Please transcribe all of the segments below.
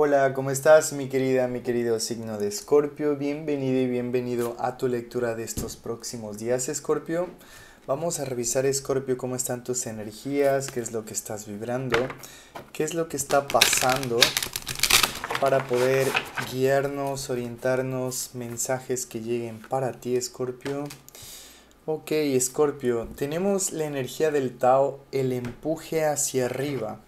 Hola, ¿cómo estás mi querida, mi querido signo de Escorpio? Bienvenido y bienvenido a tu lectura de estos próximos días, Escorpio. Vamos a revisar, Escorpio, cómo están tus energías, qué es lo que estás vibrando, qué es lo que está pasando para poder guiarnos, orientarnos, mensajes que lleguen para ti, Escorpio. Ok, Escorpio, tenemos la energía del Tao, el empuje hacia arriba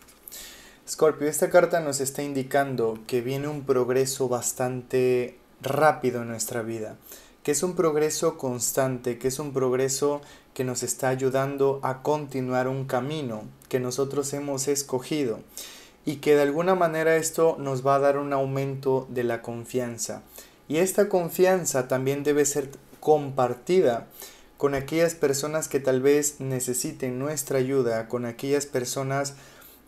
Scorpio, esta carta nos está indicando que viene un progreso bastante rápido en nuestra vida, que es un progreso constante, que es un progreso que nos está ayudando a continuar un camino que nosotros hemos escogido y que de alguna manera esto nos va a dar un aumento de la confianza. Y esta confianza también debe ser compartida con aquellas personas que tal vez necesiten nuestra ayuda, con aquellas personas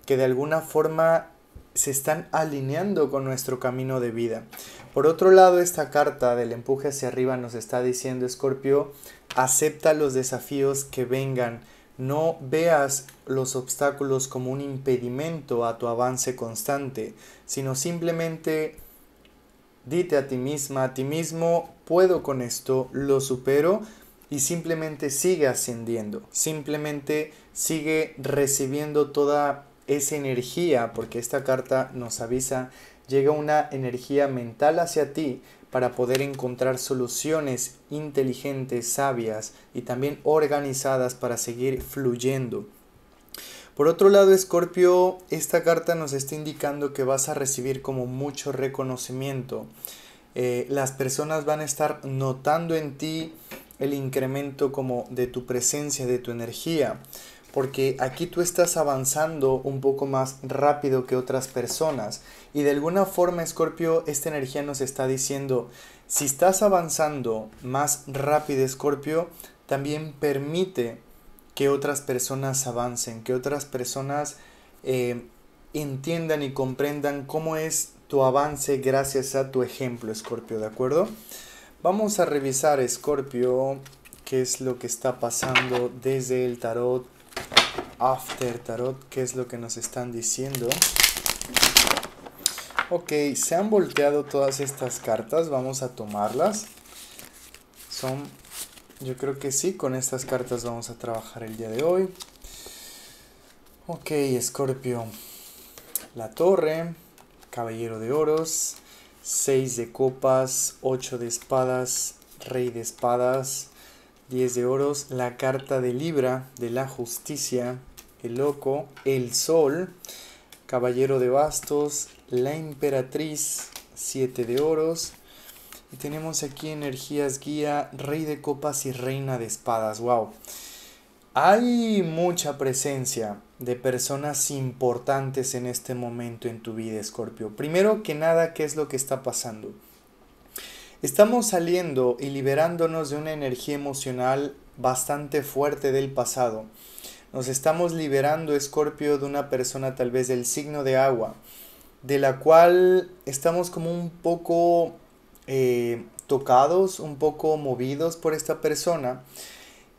que de alguna forma se están alineando con nuestro camino de vida. Por otro lado, esta carta del empuje hacia arriba nos está diciendo, Escorpio, acepta los desafíos que vengan, no veas los obstáculos como un impedimento a tu avance constante, sino simplemente dite a ti misma, a ti mismo, puedo con esto, lo supero y simplemente sigue ascendiendo, simplemente sigue recibiendo toda esa energía, porque esta carta nos avisa, llega una energía mental hacia ti para poder encontrar soluciones inteligentes, sabias y también organizadas para seguir fluyendo. Por otro lado, Escorpio, esta carta nos está indicando que vas a recibir como mucho reconocimiento. Eh, las personas van a estar notando en ti el incremento como de tu presencia, de tu energía porque aquí tú estás avanzando un poco más rápido que otras personas y de alguna forma Escorpio esta energía nos está diciendo si estás avanzando más rápido Escorpio también permite que otras personas avancen que otras personas eh, entiendan y comprendan cómo es tu avance gracias a tu ejemplo Escorpio de acuerdo vamos a revisar Escorpio qué es lo que está pasando desde el tarot After Tarot, qué es lo que nos están diciendo. Ok, se han volteado todas estas cartas, vamos a tomarlas. Son, yo creo que sí, con estas cartas vamos a trabajar el día de hoy. Ok, Escorpio, la torre, caballero de oros, 6 de copas, 8 de espadas, rey de espadas, 10 de oros, la carta de Libra, de la justicia, el loco, el sol, caballero de bastos, la emperatriz, 7 de oros. Y tenemos aquí energías guía, rey de copas y reina de espadas. ¡Wow! Hay mucha presencia de personas importantes en este momento en tu vida, Escorpio. Primero que nada, ¿qué es lo que está pasando? Estamos saliendo y liberándonos de una energía emocional bastante fuerte del pasado. Nos estamos liberando, Escorpio, de una persona tal vez del signo de agua, de la cual estamos como un poco eh, tocados, un poco movidos por esta persona.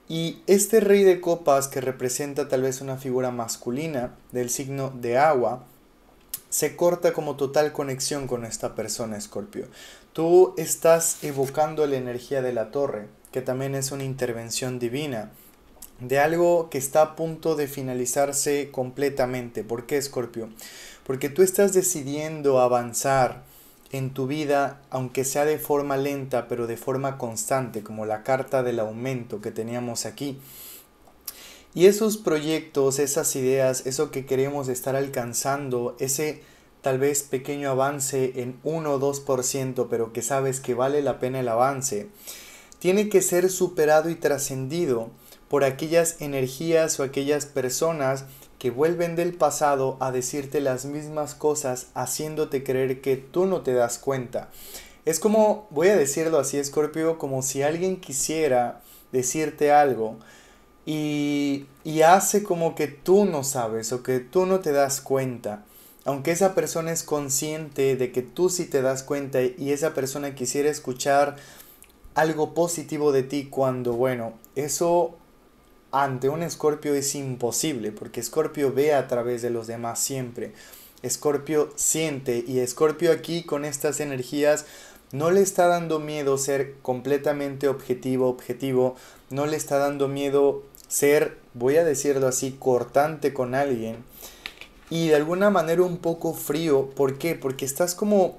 Y este rey de copas que representa tal vez una figura masculina del signo de agua, se corta como total conexión con esta persona, Escorpio. Tú estás evocando la energía de la torre, que también es una intervención divina, de algo que está a punto de finalizarse completamente. ¿Por qué, Escorpio? Porque tú estás decidiendo avanzar en tu vida, aunque sea de forma lenta, pero de forma constante, como la carta del aumento que teníamos aquí. Y esos proyectos, esas ideas, eso que queremos estar alcanzando, ese tal vez pequeño avance en 1 o 2%, pero que sabes que vale la pena el avance, tiene que ser superado y trascendido por aquellas energías o aquellas personas que vuelven del pasado a decirte las mismas cosas, haciéndote creer que tú no te das cuenta. Es como, voy a decirlo así, Scorpio, como si alguien quisiera decirte algo, y, hace como que tú no sabes o que tú no te das cuenta. Aunque esa persona es consciente de que tú sí te das cuenta y esa persona quisiera escuchar algo positivo de ti cuando, bueno, eso ante un escorpio es imposible porque escorpio ve a través de los demás siempre. Escorpio siente y Escorpio aquí con estas energías no le está dando miedo ser completamente objetivo, objetivo, no le está dando miedo ser, voy a decirlo así, cortante con alguien y de alguna manera un poco frío. ¿Por qué? Porque estás como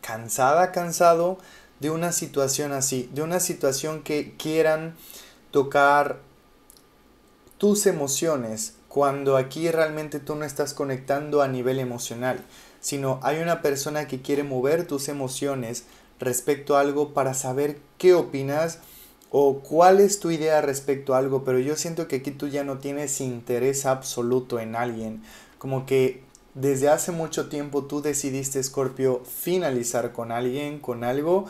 cansada, cansado de una situación así, de una situación que quieran tocar tus emociones cuando aquí realmente tú no estás conectando a nivel emocional, sino hay una persona que quiere mover tus emociones respecto a algo para saber qué opinas, o cuál es tu idea respecto a algo, pero yo siento que aquí tú ya no tienes interés absoluto en alguien. Como que desde hace mucho tiempo tú decidiste, Scorpio, finalizar con alguien, con algo.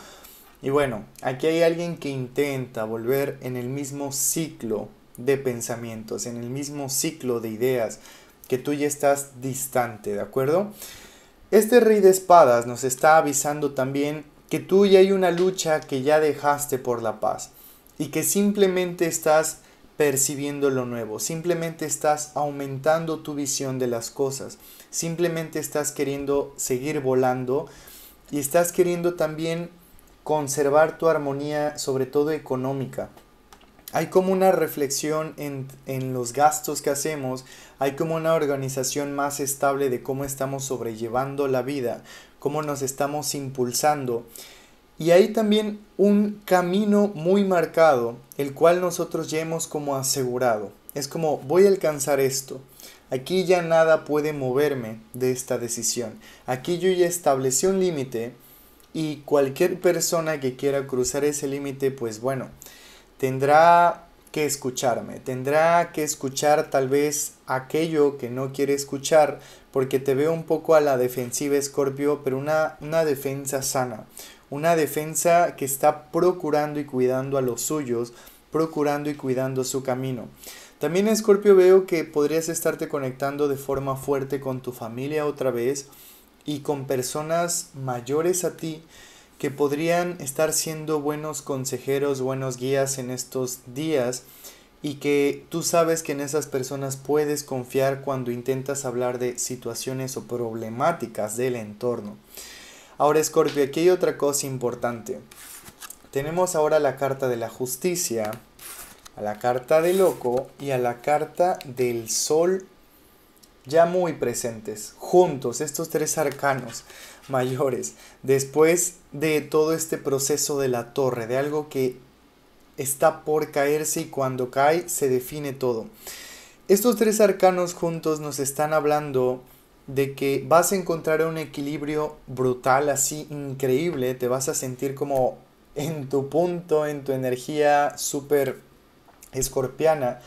Y bueno, aquí hay alguien que intenta volver en el mismo ciclo de pensamientos, en el mismo ciclo de ideas, que tú ya estás distante, ¿de acuerdo? Este rey de espadas nos está avisando también que tú ya hay una lucha que ya dejaste por la paz y que simplemente estás percibiendo lo nuevo, simplemente estás aumentando tu visión de las cosas, simplemente estás queriendo seguir volando y estás queriendo también conservar tu armonía, sobre todo económica. Hay como una reflexión en, en los gastos que hacemos, hay como una organización más estable de cómo estamos sobrellevando la vida, cómo nos estamos impulsando y hay también un camino muy marcado, el cual nosotros ya hemos como asegurado. Es como, voy a alcanzar esto. Aquí ya nada puede moverme de esta decisión. Aquí yo ya establecí un límite y cualquier persona que quiera cruzar ese límite, pues bueno, tendrá que escucharme, tendrá que escuchar tal vez aquello que no quiere escuchar, porque te veo un poco a la defensiva, Scorpio, pero una, una defensa sana, una defensa que está procurando y cuidando a los suyos, procurando y cuidando su camino. También Scorpio veo que podrías estarte conectando de forma fuerte con tu familia otra vez y con personas mayores a ti que podrían estar siendo buenos consejeros, buenos guías en estos días y que tú sabes que en esas personas puedes confiar cuando intentas hablar de situaciones o problemáticas del entorno. Ahora, Scorpio, aquí hay otra cosa importante. Tenemos ahora la carta de la justicia, a la carta de loco y a la carta del sol ya muy presentes, juntos, estos tres arcanos mayores, después de todo este proceso de la torre, de algo que está por caerse y cuando cae se define todo. Estos tres arcanos juntos nos están hablando de que vas a encontrar un equilibrio brutal, así increíble, te vas a sentir como en tu punto, en tu energía súper escorpiana.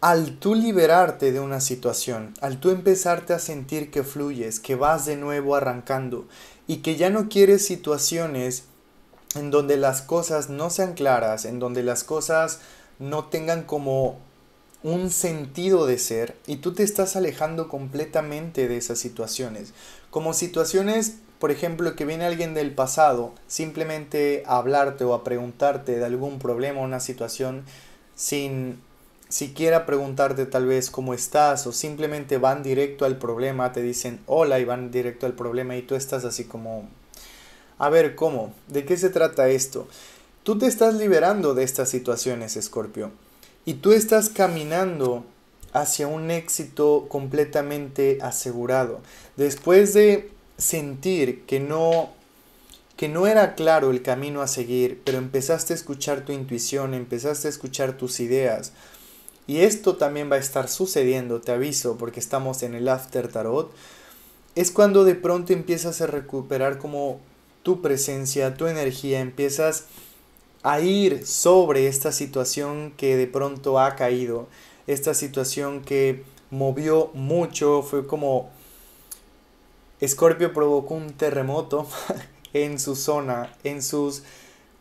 Al tú liberarte de una situación, al tú empezarte a sentir que fluyes, que vas de nuevo arrancando y que ya no quieres situaciones en donde las cosas no sean claras, en donde las cosas no tengan como un sentido de ser y tú te estás alejando completamente de esas situaciones. Como situaciones, por ejemplo, que viene alguien del pasado simplemente a hablarte o a preguntarte de algún problema o una situación sin siquiera preguntarte tal vez cómo estás o simplemente van directo al problema, te dicen hola y van directo al problema y tú estás así como, a ver, ¿cómo? ¿De qué se trata esto? Tú te estás liberando de estas situaciones, Scorpio. Y tú estás caminando hacia un éxito completamente asegurado. Después de sentir que no que no era claro el camino a seguir, pero empezaste a escuchar tu intuición, empezaste a escuchar tus ideas. Y esto también va a estar sucediendo, te aviso, porque estamos en el after tarot. Es cuando de pronto empiezas a recuperar como tu presencia, tu energía, empiezas a a ir sobre esta situación que de pronto ha caído, esta situación que movió mucho, fue como Escorpio provocó un terremoto en su zona, en sus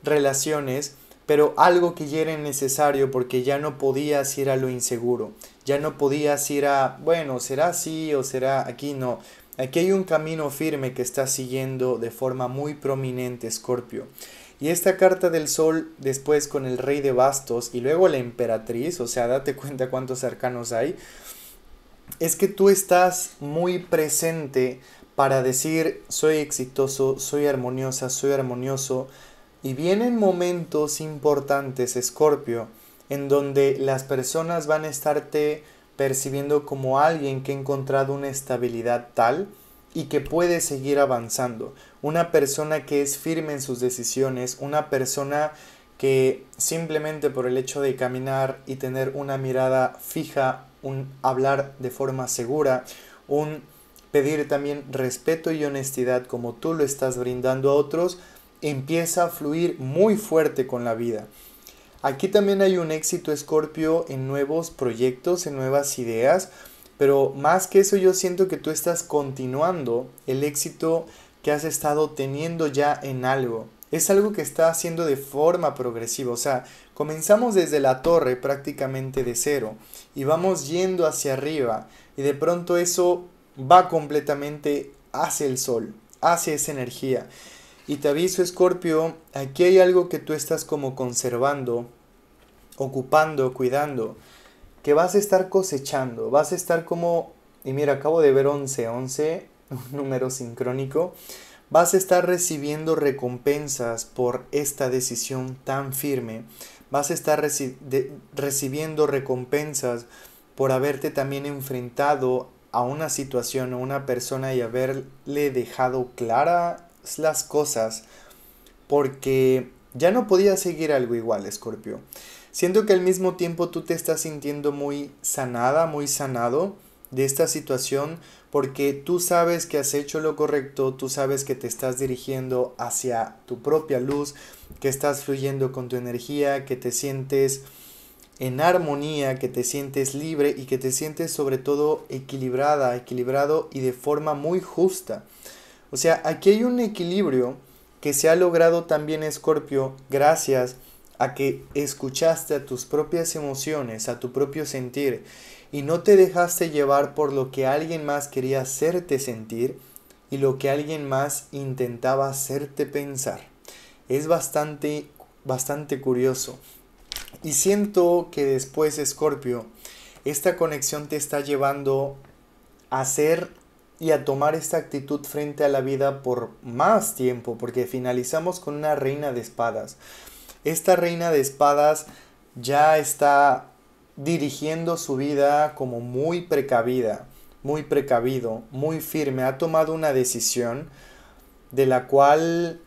relaciones, pero algo que ya era necesario porque ya no podías ir a lo inseguro, ya no podías ir a, bueno, será así o será aquí, no. Aquí hay un camino firme que está siguiendo de forma muy prominente Escorpio. Y esta carta del sol después con el rey de bastos y luego la emperatriz, o sea, date cuenta cuántos arcanos hay, es que tú estás muy presente para decir soy exitoso, soy armoniosa, soy armonioso. Y vienen momentos importantes, Escorpio, en donde las personas van a estarte percibiendo como alguien que ha encontrado una estabilidad tal y que puede seguir avanzando. Una persona que es firme en sus decisiones, una persona que simplemente por el hecho de caminar y tener una mirada fija, un hablar de forma segura, un pedir también respeto y honestidad como tú lo estás brindando a otros, empieza a fluir muy fuerte con la vida. Aquí también hay un éxito escorpio en nuevos proyectos, en nuevas ideas, pero más que eso yo siento que tú estás continuando el éxito que has estado teniendo ya en algo. Es algo que está haciendo de forma progresiva. O sea, comenzamos desde la torre prácticamente de cero y vamos yendo hacia arriba y de pronto eso va completamente hacia el sol, hacia esa energía. Y te aviso, Escorpio, aquí hay algo que tú estás como conservando, ocupando, cuidando que vas a estar cosechando, vas a estar como, y mira, acabo de ver 11, 11, un número sincrónico, vas a estar recibiendo recompensas por esta decisión tan firme, vas a estar recibiendo recompensas por haberte también enfrentado a una situación o una persona y haberle dejado claras las cosas, porque ya no podía seguir algo igual, Scorpio. Siento que al mismo tiempo tú te estás sintiendo muy sanada, muy sanado de esta situación porque tú sabes que has hecho lo correcto, tú sabes que te estás dirigiendo hacia tu propia luz, que estás fluyendo con tu energía, que te sientes en armonía, que te sientes libre y que te sientes sobre todo equilibrada, equilibrado y de forma muy justa. O sea, aquí hay un equilibrio que se ha logrado también Escorpio gracias a que escuchaste a tus propias emociones, a tu propio sentir, y no te dejaste llevar por lo que alguien más quería hacerte sentir y lo que alguien más intentaba hacerte pensar. Es bastante, bastante curioso. Y siento que después, Scorpio, esta conexión te está llevando a ser y a tomar esta actitud frente a la vida por más tiempo, porque finalizamos con una reina de espadas. Esta reina de espadas ya está dirigiendo su vida como muy precavida, muy precavido, muy firme. Ha tomado una decisión de la cual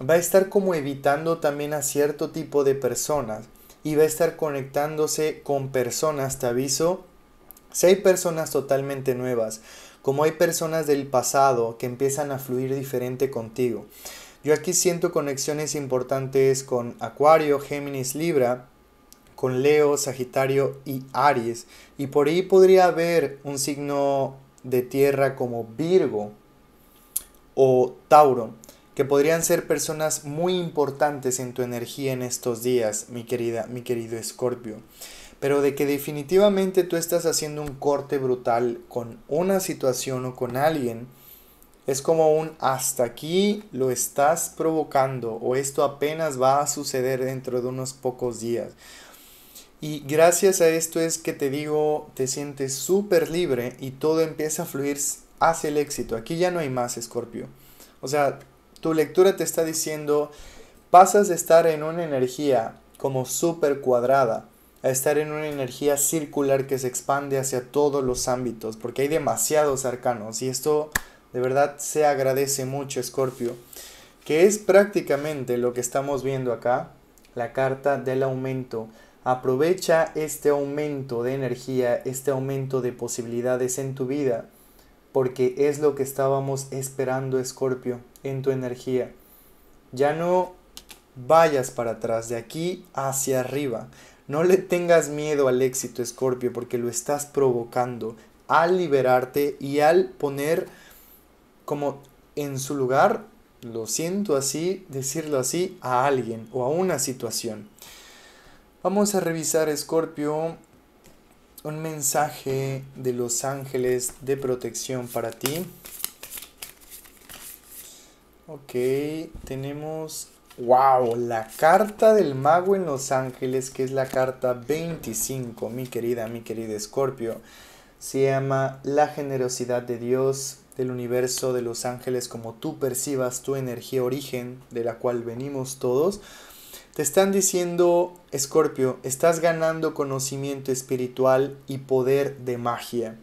va a estar como evitando también a cierto tipo de personas y va a estar conectándose con personas, te aviso. Si hay personas totalmente nuevas, como hay personas del pasado que empiezan a fluir diferente contigo. Yo aquí siento conexiones importantes con Acuario, Géminis, Libra, con Leo, Sagitario y Aries. Y por ahí podría haber un signo de tierra como Virgo o Tauro, que podrían ser personas muy importantes en tu energía en estos días, mi querida, mi querido Escorpio. Pero de que definitivamente tú estás haciendo un corte brutal con una situación o con alguien, es como un hasta aquí lo estás provocando o esto apenas va a suceder dentro de unos pocos días. Y gracias a esto es que te digo, te sientes súper libre y todo empieza a fluir hacia el éxito. Aquí ya no hay más, Escorpio. O sea, tu lectura te está diciendo, pasas de estar en una energía como súper cuadrada a estar en una energía circular que se expande hacia todos los ámbitos, porque hay demasiados arcanos y esto de verdad se agradece mucho, Escorpio, que es prácticamente lo que estamos viendo acá, la carta del aumento. Aprovecha este aumento de energía, este aumento de posibilidades en tu vida, porque es lo que estábamos esperando, Escorpio, en tu energía. Ya no vayas para atrás, de aquí hacia arriba. No le tengas miedo al éxito, Escorpio, porque lo estás provocando al liberarte y al poner como en su lugar, lo siento así, decirlo así, a alguien o a una situación. Vamos a revisar, Scorpio, un mensaje de los ángeles de protección para ti. Ok, tenemos, wow, la carta del mago en Los Ángeles, que es la carta 25, mi querida, mi querida Scorpio. Se llama La generosidad de Dios del universo de los ángeles, como tú percibas tu energía origen, de la cual venimos todos, te están diciendo, Escorpio, estás ganando conocimiento espiritual y poder de magia.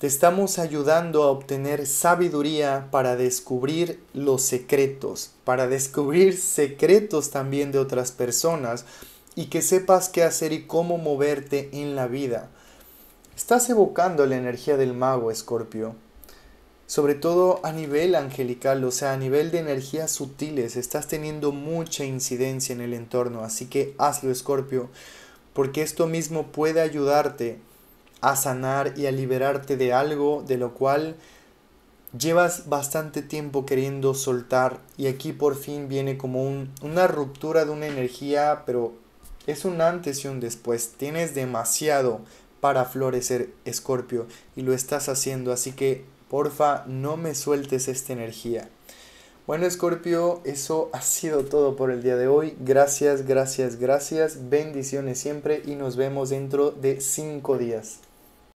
Te estamos ayudando a obtener sabiduría para descubrir los secretos, para descubrir secretos también de otras personas y que sepas qué hacer y cómo moverte en la vida. Estás evocando la energía del mago, Escorpio, sobre todo a nivel angelical, o sea, a nivel de energías sutiles, estás teniendo mucha incidencia en el entorno, así que hazlo, Escorpio, porque esto mismo puede ayudarte a sanar y a liberarte de algo de lo cual llevas bastante tiempo queriendo soltar y aquí por fin viene como una ruptura de una energía, pero es un antes y un después, tienes demasiado para florecer Escorpio y lo estás haciendo, así que Porfa, no me sueltes esta energía. Bueno, Escorpio, eso ha sido todo por el día de hoy. Gracias, gracias, gracias. Bendiciones siempre y nos vemos dentro de cinco días.